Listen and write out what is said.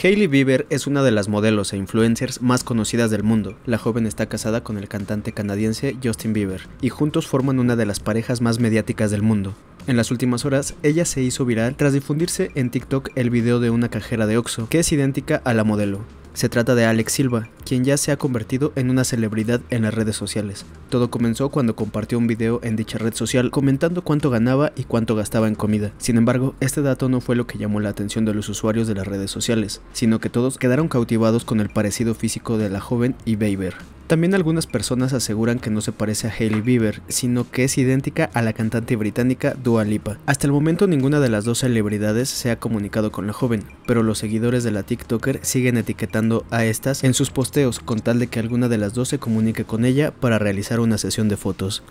Hailey Bieber es una de las modelos e influencers más conocidas del mundo. La joven está casada con el cantante canadiense Justin Bieber y juntos forman una de las parejas más mediáticas del mundo. En las últimas horas, ella se hizo viral tras difundirse en TikTok el video de una cajera de Oxxo, que es idéntica a la modelo. Se trata de Alex Silva, quien ya se ha convertido en una celebridad en las redes sociales. Todo comenzó cuando compartió un video en dicha red social comentando cuánto ganaba y cuánto gastaba en comida. Sin embargo, este dato no fue lo que llamó la atención de los usuarios de las redes sociales, sino que todos quedaron cautivados con el parecido físico de la joven y Bieber. También algunas personas aseguran que no se parece a Hailey Bieber, sino que es idéntica a la cantante británica Dua Lipa. Hasta el momento ninguna de las dos celebridades se ha comunicado con la joven, pero los seguidores de la TikToker siguen etiquetando a estas en sus posteos con tal de que alguna de las dos se comunique con ella para realizar una sesión de fotos.